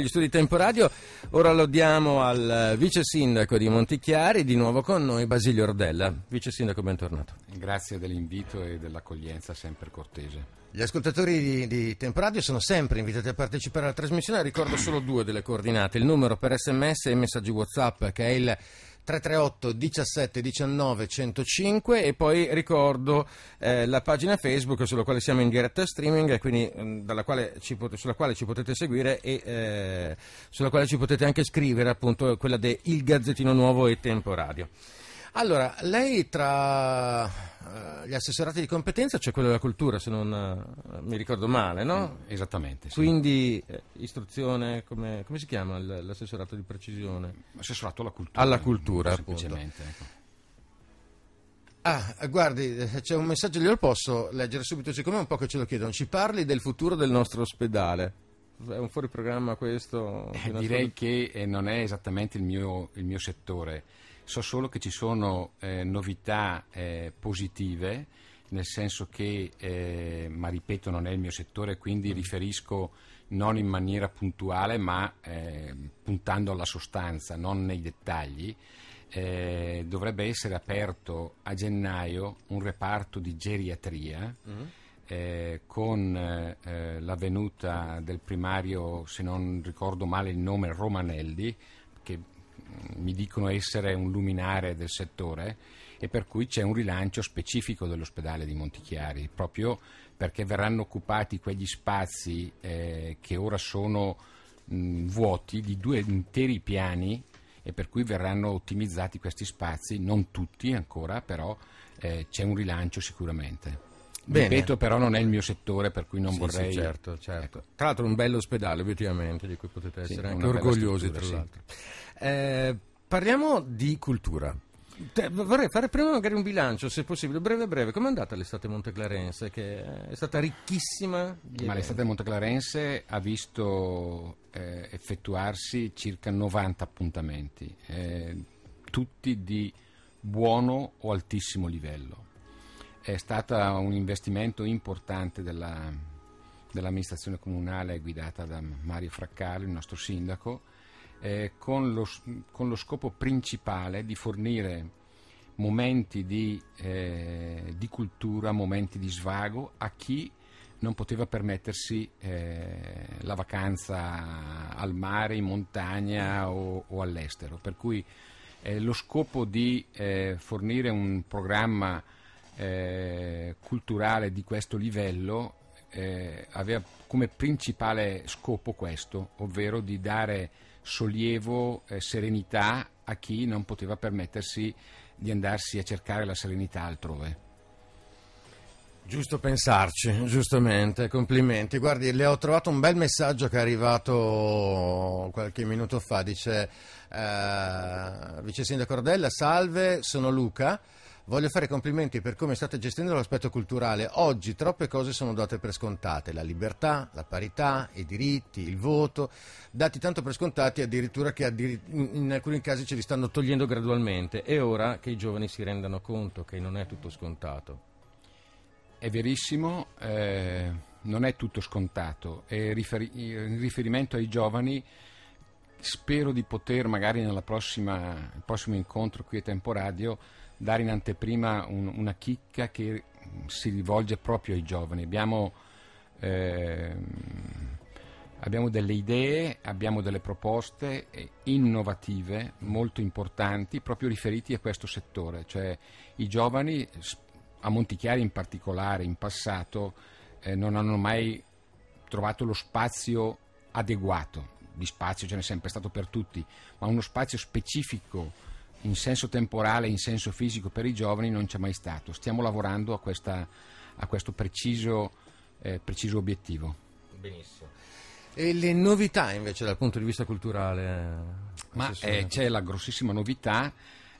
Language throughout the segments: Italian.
Gli studi di Tempo Radio, ora lo diamo al vice sindaco di Montichiari, di nuovo con noi Basilio Ordella. Vice sindaco, bentornato. Grazie dell'invito e dell'accoglienza sempre cortese. Gli ascoltatori di, di Tempo Radio sono sempre invitati a partecipare alla trasmissione, ricordo solo due delle coordinate, il numero per sms e i messaggi whatsapp che è il 338 17 19 105 e poi ricordo eh, la pagina Facebook sulla quale siamo in diretta streaming e quindi mh, mm, quale pot- sulla quale ci potete seguire e eh, sulla quale ci potete anche scrivere appunto quella del Gazzettino Nuovo e Tempo Radio. Allora, lei tra eh, gli assessorati di competenza c'è cioè quello della cultura, se non eh, mi ricordo male, no? Mm, esattamente. Sì. Quindi eh, istruzione, come, come, si chiama l'assessorato di precisione? Assessorato alla cultura. Alla cultura, semplicemente. Ecco. Ah, guardi, c'è un messaggio, glielo posso leggere subito, siccome un po' che ce lo chiedono. Ci parli del futuro del nostro ospedale? È un fuori programma questo? Eh, direi che non è esattamente il mio, il mio settore. So solo che ci sono eh, novità eh, positive, nel senso che, eh, ma ripeto, non è il mio settore, quindi mm. riferisco non in maniera puntuale, ma eh, puntando alla sostanza, non nei dettagli. Eh, dovrebbe essere aperto a gennaio un reparto di geriatria. Mm. Eh, con eh, eh l'avvenuta del primario, se non ricordo male il nome, Romanelli, mi dicono essere un luminare del settore e per cui c'è un rilancio specifico dell'ospedale di Montichiari, proprio perché verranno occupati quegli spazi eh, che ora sono mh, vuoti di due interi piani e per cui verranno ottimizzati questi spazi, non tutti ancora, però eh, c'è un rilancio sicuramente. Bene. Ripeto, però non è il mio settore, per cui non sì, vorrei. Sì, certo, certo. Ecco. Tra l'altro, un bello ospedale, obiettivamente, di cui potete essere sì, anche orgogliosi, tra l'altro. Eh, parliamo di cultura. Vorrei fare prima magari un bilancio, se possibile, breve breve. Com'è andata l'estate monteclarense, che è stata ricchissima? Ma l'estate monteclarense ha visto eh, effettuarsi circa 90 appuntamenti, eh, tutti di buono o altissimo livello è stato un investimento importante della, dell'amministrazione comunale guidata da Mario Fraccaro, il nostro sindaco, eh, con, lo, con, lo, scopo principale di fornire momenti di, eh, di, cultura, momenti di svago a chi non poteva permettersi eh, la vacanza al mare, in montagna o, o all'estero. Per cui eh, lo scopo di eh, fornire un programma eh, culturale di questo livello eh, aveva come principale scopo questo, ovvero di dare sollievo, eh, serenità a chi non poteva permettersi di andarsi a cercare la serenità altrove. Giusto pensarci, giustamente, complimenti. Guardi, le ho trovato un bel messaggio che è arrivato qualche minuto fa, dice eh, Vice Sindaco Ordella, salve, sono Luca. Voglio fare complimenti per come state gestendo l'aspetto culturale. Oggi troppe cose sono date per scontate, la libertà, la parità, i diritti, il voto, dati tanto per scontati addirittura che addiri- in alcuni casi ce li stanno togliendo gradualmente. È ora che i giovani si rendano conto che non è tutto scontato. È verissimo, eh, non è tutto scontato. Riferi- in riferimento ai giovani spero di poter magari nel prossimo incontro qui a Tempo Radio dare in anteprima un, una chicca che mm, si rivolge proprio ai giovani. Abbiamo, eh, abbiamo delle idee, abbiamo delle proposte eh, innovative molto importanti proprio riferiti a questo settore, cioè i giovani a Montichiari in particolare in passato eh, non hanno mai trovato lo spazio adeguato, di spazio ce n'è sempre stato per tutti, ma uno spazio specifico in senso temporale, in senso fisico per i giovani non c'è mai stato. Stiamo lavorando a, questa, a questo preciso, eh, preciso obiettivo. Benissimo. E le novità invece dal punto di vista culturale? Ma eh, c'è la grossissima novità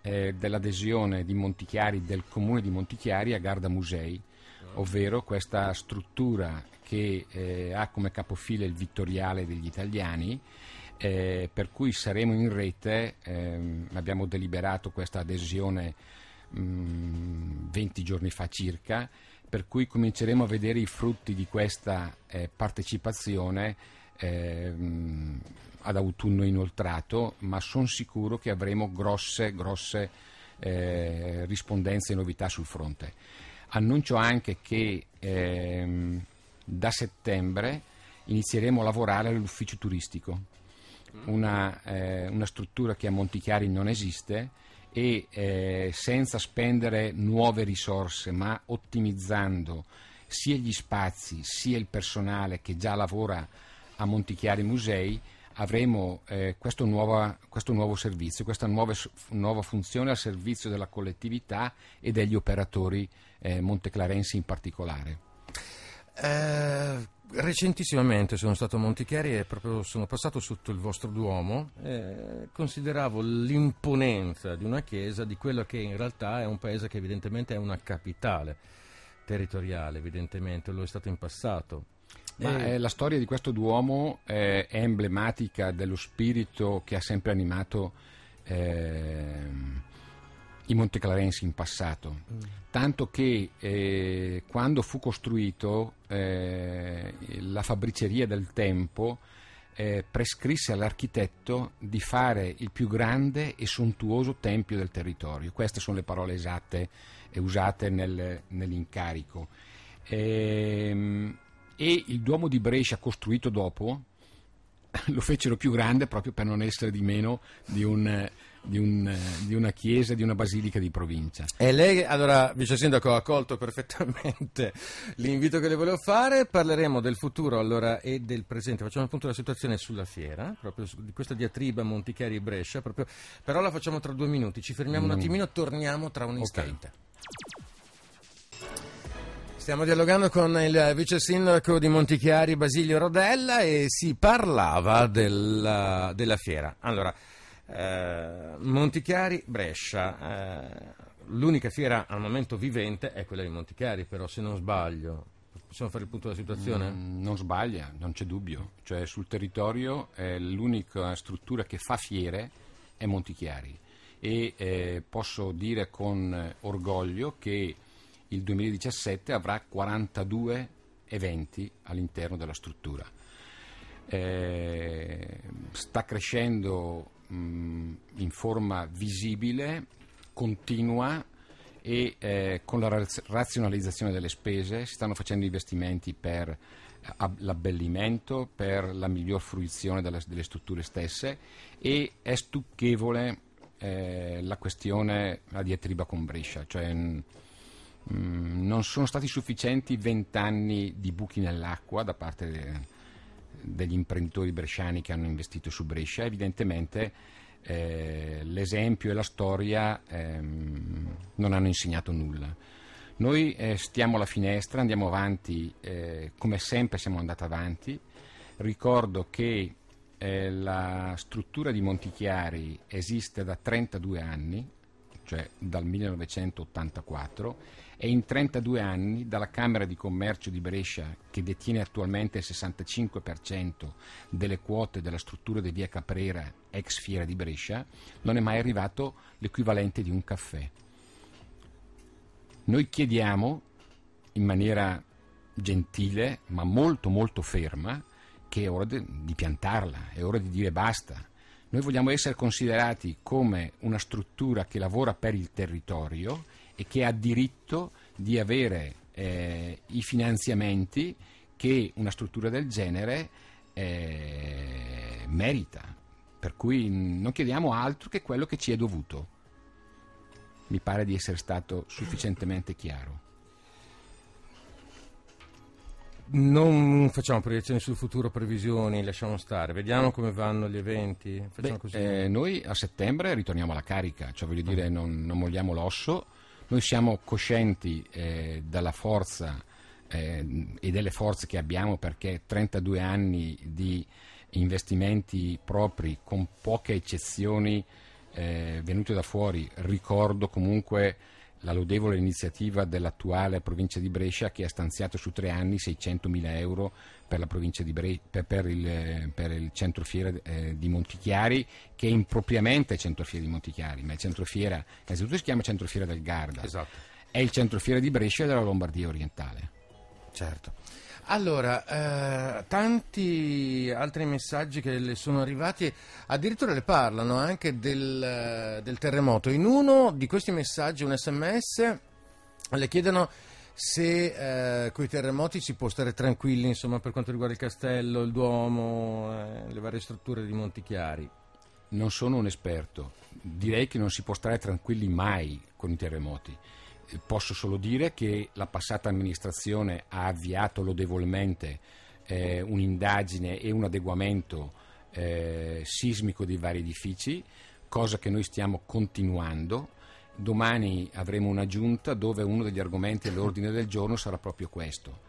eh, dell'adesione di Montichiari, del comune di Montichiari a Garda Musei, mm. ovvero questa struttura che eh, ha come capofile il vittoriale degli italiani eh, per cui saremo in rete, ehm, abbiamo deliberato questa adesione mh, mm, 20 giorni fa circa, per cui cominceremo a vedere i frutti di questa eh, partecipazione ehm, ad autunno inoltrato, ma sono sicuro che avremo grosse, grosse eh, rispondenze e novità sul fronte. Annuncio anche che ehm, da settembre inizieremo a lavorare all'ufficio turistico Mhm. una, eh, una struttura che a Montichiari non esiste e eh, senza spendere nuove risorse ma ottimizzando sia gli spazi sia il personale che già lavora a Montichiari Musei avremo eh, questo, nuova, questo, nuovo servizio, questa nuova, nuova, funzione al servizio della collettività e degli operatori eh, monteclarensi in particolare. Eh, recentissimamente sono stato a Montichiari e proprio sono passato sotto il vostro Duomo e consideravo l'imponenza di una chiesa di quello che in realtà è un paese che evidentemente è una capitale territoriale, evidentemente lo è stato in passato. Ma eh, la storia di questo Duomo eh, è emblematica dello spirito che ha sempre animato... Eh, i Monte Clarensi in passato, mm. tanto che eh, quando fu costruito eh, la fabbriceria del tempo eh, prescrisse all'architetto di fare il più grande e sontuoso tempio del territorio. Queste sono le parole esatte usate nel, nell'incarico. Ehm, e il Duomo di Brescia costruito dopo lo fecero più grande proprio per non essere di meno di un di, un, eh, di, una chiesa, di una basilica di provincia. E lei, allora, vice sindaco, ha accolto perfettamente l'invito che le volevo fare. Parleremo del futuro allora, e del presente. Facciamo appunto la situazione sulla fiera, proprio di questa diatriba Montichiari Brescia. Proprio... Però la facciamo tra due minuti. Ci fermiamo mm. un attimino, torniamo tra un istante. Okay. Stiamo dialogando con il vice sindaco di Montichiari Basilio Rodella e si parlava della, della fiera. Allora, eh, Montichiari, Brescia. Eh, l'unica fiera al momento vivente è quella di Montichiari, però se non sbaglio. Possiamo fare il punto della situazione? Mm, non sbaglia, non c'è dubbio. Cioè, sul territorio eh, l'unica struttura che fa fiere è Montichiari e eh, posso dire con orgoglio che il 2017 avrà 42 eventi all'interno della struttura. Eh, sta crescendo mh, mm, in forma visibile, continua e eh, con la raz- razionalizzazione delle spese si stanno facendo investimenti per eh, l'abbellimento, per la miglior fruizione delle, delle strutture stesse e è stucchevole eh, la questione, la diatriba con Brescia, cioè mh, mm, non sono stati sufficienti vent'anni di buchi nell'acqua da parte degli imprenditori bresciani che hanno investito su Brescia, evidentemente eh, l'esempio e la storia ehm, non hanno insegnato nulla. Noi eh, stiamo alla finestra, andiamo avanti, eh, come sempre siamo andati avanti. Ricordo che eh, la struttura di Montichiari esiste da 32 anni, cioè dal 1984, e in 32 anni dalla Camera di Commercio di Brescia, che detiene attualmente il 65% delle quote della struttura di via Caprera, ex fiera di Brescia, non è mai arrivato l'equivalente di un caffè. Noi chiediamo, in maniera gentile ma molto molto ferma, che è ora di piantarla, è ora di dire basta noi vogliamo essere considerati come una struttura che lavora per il territorio e che ha diritto di avere eh, i finanziamenti che una struttura del genere eh, merita. Per cui non chiediamo altro che quello che ci è dovuto. Mi pare di essere stato sufficientemente chiaro. Non facciamo proiezioni sul futuro, previsioni, lasciamo stare, vediamo come vanno gli eventi. Beh, eh, noi a settembre ritorniamo alla carica, cioè voglio dire, non, non molliamo l'osso, noi siamo coscienti eh, della forza eh, e delle forze che abbiamo perché 32 anni di investimenti propri con poche eccezioni eh, venute da fuori, ricordo comunque la lodevole iniziativa dell'attuale provincia di Brescia che ha stanziato su tre anni 600 mila euro per, Bre- per, per, il, per il, centro fiera eh, di Montichiari che è impropriamente è centro fiera di Montichiari, ma il centro fiera, innanzitutto si chiama centro fiera del Garda, esatto. è il centro fiera di Brescia e della Lombardia orientale. Certo. Allora, eh, tanti altri messaggi che le sono arrivati, addirittura le parlano anche del, eh, del terremoto. In uno di questi messaggi, un sms, le chiedono se eh, con i terremoti si può stare tranquilli insomma, per quanto riguarda il castello, il Duomo, eh, le varie strutture di Montichiari. Non sono un esperto, direi che non si può stare tranquilli mai con i terremoti posso solo dire che la passata amministrazione ha avviato lodevolmente eh, un'indagine e un adeguamento eh, sismico dei vari edifici, cosa che noi stiamo continuando. Domani avremo una giunta dove uno degli argomenti all'ordine del giorno sarà proprio questo.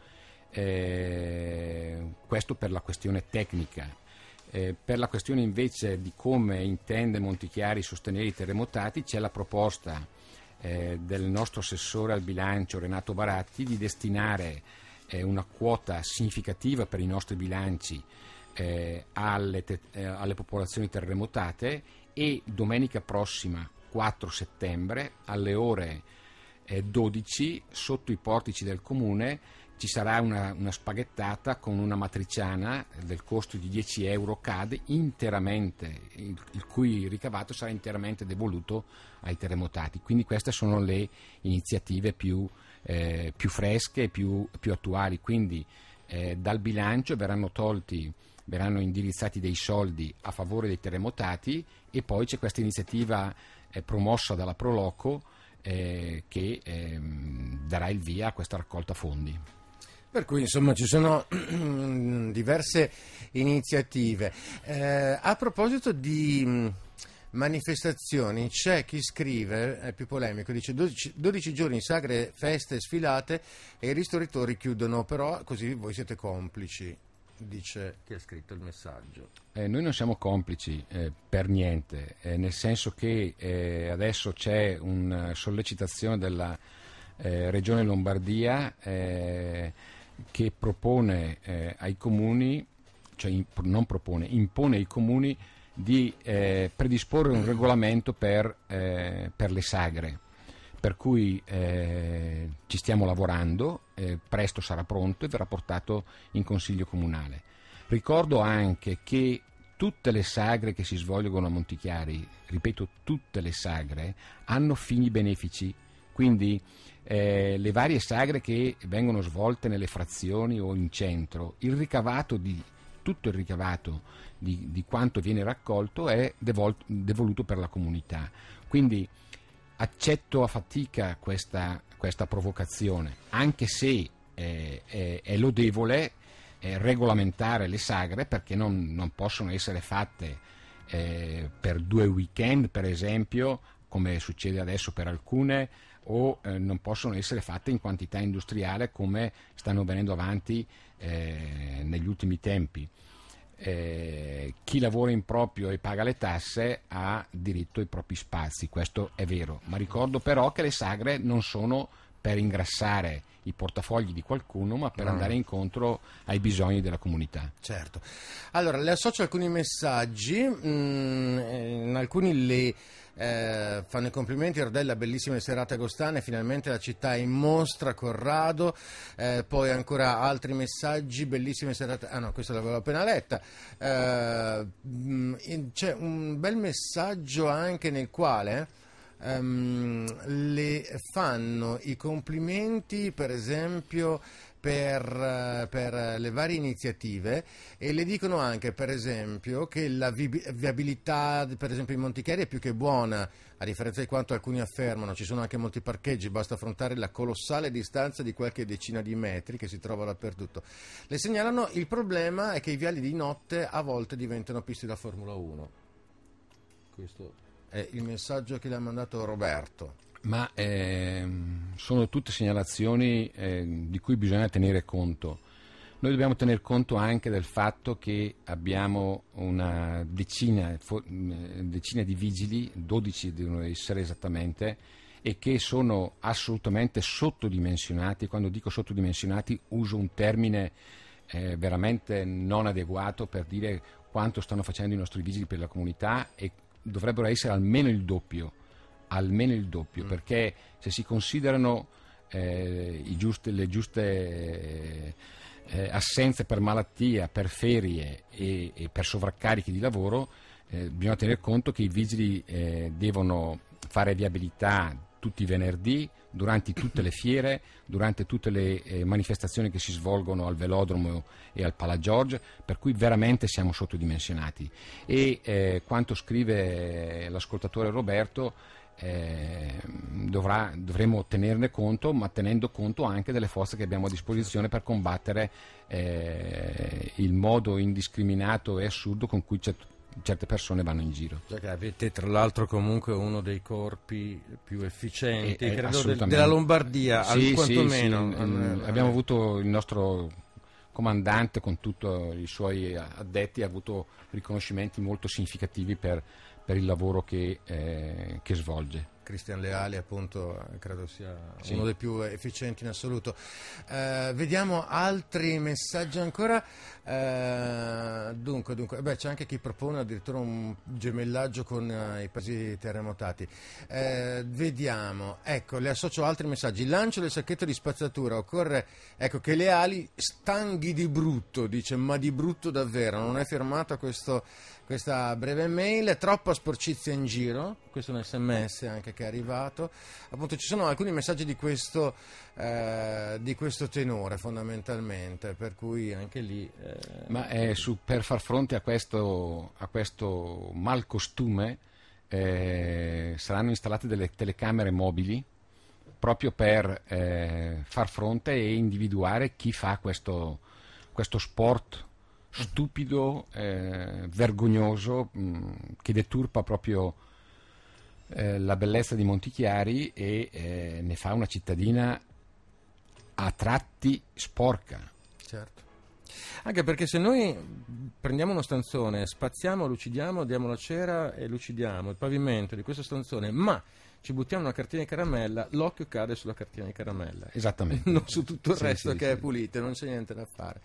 Eh, questo per la questione tecnica. Eh, per la questione invece di come intende Montichiari sostenere i terremotati c'è la proposta eh, del nostro assessore al bilancio Renato Baratti di destinare eh, una quota significativa per i nostri bilanci eh, alle, te- eh, alle popolazioni terremotate e domenica prossima 4 settembre alle ore 12 eh, sotto i portici del comune ci sarà una, una, spaghettata con una matriciana del costo di 10 euro cade interamente, il, il, cui ricavato sarà interamente devoluto ai terremotati. Quindi queste sono le iniziative più, eh, più fresche e più, più, attuali. Quindi eh, dal bilancio verranno tolti verranno indirizzati dei soldi a favore dei terremotati e poi c'è questa iniziativa eh, promossa dalla Proloco eh, che ehm, darà il via a questa raccolta fondi. Per cui insomma ci sono diverse iniziative. Eh, a proposito di mm, manifestazioni, c'è chi scrive, è più polemico, dice 12, 12 giorni sagre, feste, sfilate e i ristoratori chiudono, però così voi siete complici dice chi ha scritto il messaggio. Eh, noi non siamo complici eh, per niente, eh, nel senso che eh, adesso c'è una sollecitazione della eh, Regione Lombardia eh, che propone eh, ai comuni, cioè in, non propone, impone ai comuni di eh, predisporre un regolamento per, eh, per, le sagre. Per cui eh, ci stiamo lavorando, eh, presto sarà pronto e verrà portato in Consiglio Comunale. Ricordo anche che tutte le sagre che si svolgono a Montichiari, ripeto, tutte le sagre, hanno fini benefici quindi eh, le varie sagre che vengono svolte nelle frazioni o in centro, il ricavato di tutto il ricavato di, di quanto viene raccolto è devolto, devoluto per la comunità. Quindi accetto a fatica questa, questa provocazione, anche se eh, è, è, lodevole eh, regolamentare le sagre perché non, non possono essere fatte eh, per due weekend, per esempio, come succede adesso per alcune, o eh, non possono essere fatte in quantità industriale come stanno venendo avanti eh, negli ultimi tempi. Eh, chi lavora in proprio e paga le tasse ha diritto ai propri spazi, questo è vero, ma ricordo però che le sagre non sono per ingrassare i portafogli di qualcuno, ma per no. Ah. andare incontro ai bisogni della comunità. Certo. Allora, le associo alcuni messaggi, mm, eh, alcuni le... Eh, fanno i complimenti Rodella, bellissime serate agostane, finalmente la città è in mostra, Corrado, eh, poi ancora altri messaggi, bellissime serate, ah no, questa l'avevo appena letta, eh, mm, c'è un bel messaggio anche nel quale um, le fanno i complimenti per esempio per, eh, per, le varie iniziative e le dicono anche per esempio che la viabilità per esempio in Montichieri è più che buona a differenza di quanto alcuni affermano ci sono anche molti parcheggi basta affrontare la colossale distanza di qualche decina di metri che si trova dappertutto le segnalano il problema è che i viali di notte a volte diventano piste da Formula 1 questo è il messaggio che le ha mandato Roberto. Ma ehm, sono tutte segnalazioni eh, di cui bisogna tenere conto. Noi dobbiamo tener conto anche del fatto che abbiamo una decina, decina di vigili, 12 devono essere esattamente, e che sono assolutamente sottodimensionati. Quando dico sottodimensionati uso un termine eh, veramente non adeguato per dire quanto stanno facendo i nostri vigili per la comunità e dovrebbero essere almeno il doppio, almeno il doppio mm. perché se si considerano eh, giusti, le giuste eh, assenze per malattia, per ferie e, e per sovraccarichi di lavoro, eh, bisogna tener conto che i vigili eh, devono fare viabilità, tutti i venerdì, durante tutte le fiere, durante tutte le eh, manifestazioni che si svolgono al velodromo e al Pala George, per cui veramente siamo sottodimensionati. E eh, quanto scrive l'ascoltatore Roberto, eh, dovrà, dovremo tenerne conto, ma tenendo conto anche delle forze che abbiamo a disposizione per combattere eh, il modo indiscriminato e assurdo con cui c'è certe persone vanno in giro. Cioè avete tra l'altro comunque uno dei corpi più efficienti e, eh, eh, credo, del, della Lombardia, sì, quantomeno. Sì, sì. Mm, abbiamo avuto il nostro comandante con tutti i suoi addetti, ha avuto riconoscimenti molto significativi per, per il lavoro che, eh, che svolge. Cristian Leali appunto credo sia sì. uno dei più efficienti in assoluto. Eh, vediamo altri messaggi ancora. Eh, dunque, dunque beh, c'è anche chi propone addirittura un gemellaggio con eh, i paesi terremotati. Eh, vediamo, ecco, le associo altri messaggi. lancio del sacchetto di spazzatura, occorre ecco, che Leali stanghi di brutto, dice, ma di brutto davvero, non è firmata questo, questa breve mail, troppa sporcizia in giro, questo è un sms eh, anche che è arrivato. Appunto, ci sono alcuni messaggi di questo, eh, di questo tenore fondamentalmente, per cui anche lì... Eh... Ma su, per far fronte a questo, a questo mal costume eh, saranno installate delle telecamere mobili proprio per eh, far fronte e individuare chi fa questo, questo sport stupido, eh, vergognoso, mh, mm, che deturpa proprio eh, la bellezza di Montichiari e eh, ne fa una cittadina a tratti sporca. Certo. Anche perché se noi prendiamo uno stanzone, spaziamo, lucidiamo, diamo la cera e lucidiamo il pavimento di questo stanzone, ma ci buttiamo una cartina di caramella, l'occhio cade sulla cartina di caramella. Esattamente. non su tutto il sì, resto sì, che sì. è pulito, non c'è niente da fare.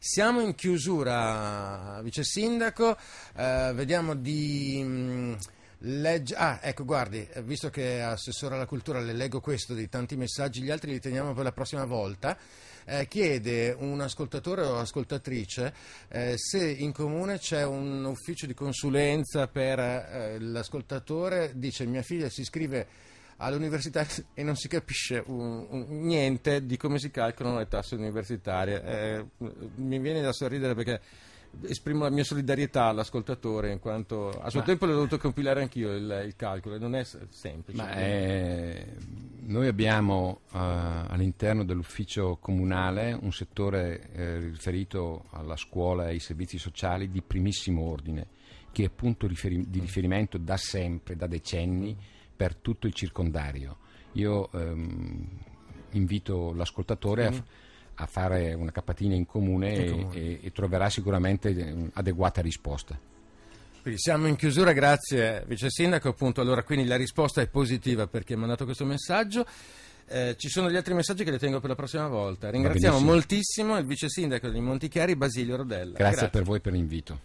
Siamo in chiusura, vice sindaco, eh, vediamo di... Mh, mm, Legge... Ah, ecco, guardi, eh, visto che è assessore alla cultura, le leggo questo di tanti messaggi, gli altri li teniamo per la prossima volta. Eh, chiede un ascoltatore o ascoltatrice eh, se in comune c'è un ufficio di consulenza per eh, l'ascoltatore. Dice: Mia figlia si iscrive all'università e non si capisce un, un, niente di come si calcolano le tasse universitarie. Eh, mi viene da sorridere perché esprimo la mia solidarietà all'ascoltatore, in quanto a suo ma, tempo l'ho dovuto compilare anch'io il, il calcolo, non è semplice. È, eh, noi abbiamo eh, all'interno dell'ufficio comunale un settore eh, riferito alla scuola e ai servizi sociali di primissimo ordine, che è punto riferi- di riferimento da sempre, da decenni, per tutto il circondario. Io ehm, invito l'ascoltatore sì. a a fare una capatina in comune, in comune. E, e troverà sicuramente eh, adeguata risposta. siamo in chiusura, grazie Vice Sindaco. Appunto, allora, quindi la risposta è positiva perché ha mandato questo messaggio. Eh, ci sono gli altri messaggi che le tengo per la prossima volta. Ringraziamo moltissimo il Vice Sindaco di Montichiari, Basilio Rodella. Grazie, grazie. per voi per l'invito.